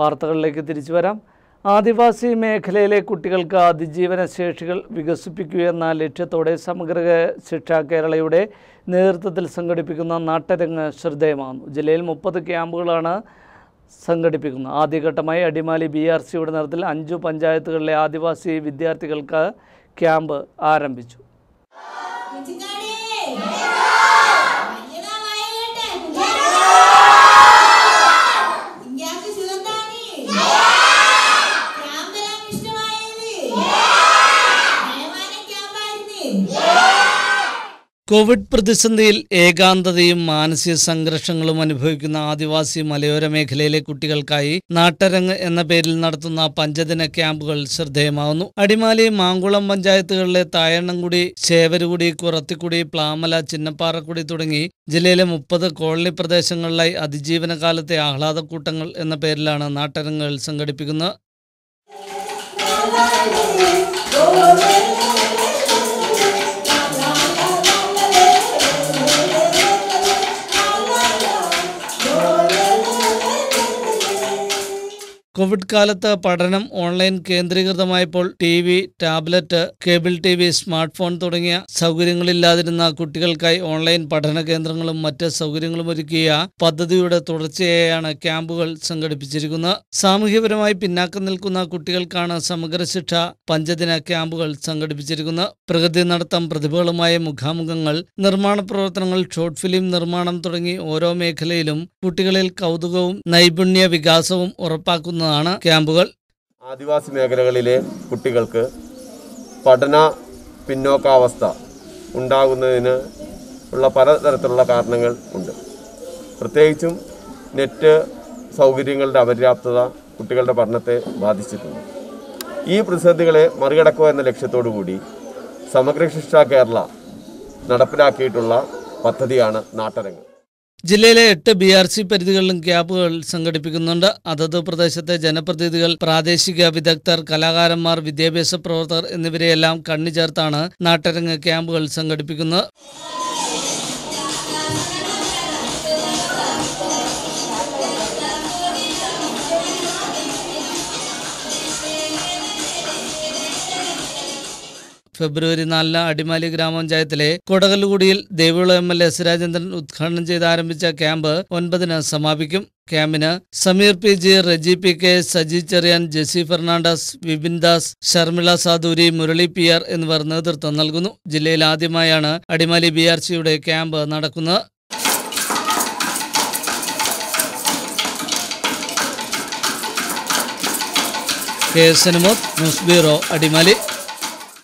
വാർത്തകളിലേക്ക് തിരിച്ചു വരാം ആദിവാസി മേഖലയിലെ കുട്ടികൾക്ക് അതിജീവന ശേഷികൾ വികസിപ്പിക്കുക എന്ന ലക്ഷ്യത്തോടെ സമഗ്ര ശിക്ഷ കേരളയുടെ നേതൃത്വത്തിൽ സംഘടിപ്പിക്കുന്ന നാട്ടരങ്ങ് ശ്രദ്ധേയമാകുന്നു ജില്ലയിൽ മുപ്പത് ക്യാമ്പുകളാണ് സംഘടിപ്പിക്കുന്നത് ആദ്യഘട്ടമായി അടിമാലി ബി ആർ സിയുടെ നേതൃത്വത്തിൽ അഞ്ചു പഞ്ചായത്തുകളിലെ ആദിവാസി വിദ്യാർത്ഥികൾക്ക് ക്യാമ്പ് ആരംഭിച്ചു കോവിഡ് പ്രതിസന്ധിയിൽ ഏകാന്തതയും മാനസിക സംഘർഷങ്ങളും അനുഭവിക്കുന്ന ആദിവാസി മലയോര മേഖലയിലെ കുട്ടികൾക്കായി നാട്ടരങ്ങ് എന്ന പേരിൽ നടത്തുന്ന പഞ്ചദിന ക്യാമ്പുകൾ ശ്രദ്ധേയമാകുന്നു അടിമാലി മാങ്കുളം പഞ്ചായത്തുകളിലെ തായണ്ണംകുടി ചേവരുകുടി കുറത്തിക്കുടി പ്ലാമല ചിന്നപ്പാറക്കുടി തുടങ്ങി ജില്ലയിലെ മുപ്പത് കോളനി പ്രദേശങ്ങളിലായി അതിജീവന കാലത്തെ ആഹ്ലാദക്കൂട്ടങ്ങൾ എന്ന പേരിലാണ് നാട്ടരങ്ങുകൾ സംഘടിപ്പിക്കുന്നത് കോവിഡ് കാലത്ത് പഠനം ഓൺലൈൻ കേന്ദ്രീകൃതമായപ്പോൾ T V tablet cable T V smart phone തുടങ്ങിയ സൗകര്യങ്ങളില്ലാതിരുന്ന കുട്ടികൾക്കായി ഓൺലൈൻ പഠന കേന്ദ്രങ്ങളും മറ്റ് സൗകര്യങ്ങളും ഒരുക്കിയ പദ്ധതിയുടെ തുടർച്ചയായാണ് ക്യാമ്പുകൾ സംഘടിപ്പിച്ചിരിക്കുന്നത് സാമൂഹ്യപരമായി പിന്നാക്കം നിൽക്കുന്ന കുട്ടികൾക്കാണ് സമഗ്ര ശിക്ഷ പഞ്ചദിന ക്യാമ്പുകൾ സംഘടിപ്പിച്ചിരിക്കുന്നത് പ്രകൃതി നടത്തം പ്രതിഭകളുമായ മുഖാമുഖങ്ങൾ നിർമ്മാണ പ്രവർത്തനങ്ങൾ ഷോർട്ട് ഫിലിം നിർമ്മാണം തുടങ്ങി ഓരോ മേഖലയിലും കുട്ടികളിൽ കൗതുകവും നൈപുണ്യ വികാസവും ഉറപ്പാക്കുന്നതാണ് ക്യാമ്പുകൾ ആദിവാസി മേഖലകളിലെ കുട്ടികൾക്ക് പഠന പിന്നോക്കാവസ്ഥ ഉണ്ടാകുന്നതിന് ഉള്ള പലതരത്തിലുള്ള കാരണങ്ങൾ ഉണ്ട് പ്രത്യേകിച്ചും നെറ്റ് സൗകര്യങ്ങളുടെ അപര്യാപ്തത കുട്ടികളുടെ പഠനത്തെ ബാധിച്ചിട്ടുണ്ട് ഈ പ്രതിസന്ധികളെ മറികടക്കുക എന്ന ലക്ഷ്യത്തോടു കൂടി സമഗ്ര ശിക്ഷ കേരള നടപ്പിലാക്കിയിട്ടുള്ള പദ്ധതിയാണ് നാട്ടരങ്ങ് ജില്ലയിലെ എട്ട് ബി ആർ സി പരിധികളിലും ക്യാമ്പുകൾ സംഘടിപ്പിക്കുന്നുണ്ട് അതത് പ്രദേശത്തെ ജനപ്രതിനിധികൾ പ്രാദേശിക വിദഗ്ധർ കലാകാരന്മാർ വിദ്യാഭ്യാസ പ്രവർത്തകർ എന്നിവരെയെല്ലാം കണ്ണു ചേർത്താണ് നാട്ടരങ്ങ് ക്യാമ്പുകൾ സംഘടിപ്പിക്കുന്നത് ഫെബ്രുവരി നാലിന് അടിമാലി ഗ്രാമപഞ്ചായത്തിലെ കൊടകൽകുടിയിൽ Devikulam M L S Rajendran ഉദ്ഘാടനം ചെയ്ത് ആരംഭിച്ച ക്യാമ്പ് ഒൻപതിന് സമാപിക്കും ക്യാമ്പിന് Sameer P G Reji P K Saji Cheriyan Jessy Fernandez Vipin Das Sharmila Saduri Murali P R എന്നിവർ നേതൃത്വം നൽകുന്നു ജില്ലയിൽ ആദ്യമായാണ് അടിമാലി ബി ആർ സിയുടെ ക്യാമ്പ് നടക്കുന്നത് K S Anumod news bureau Adimali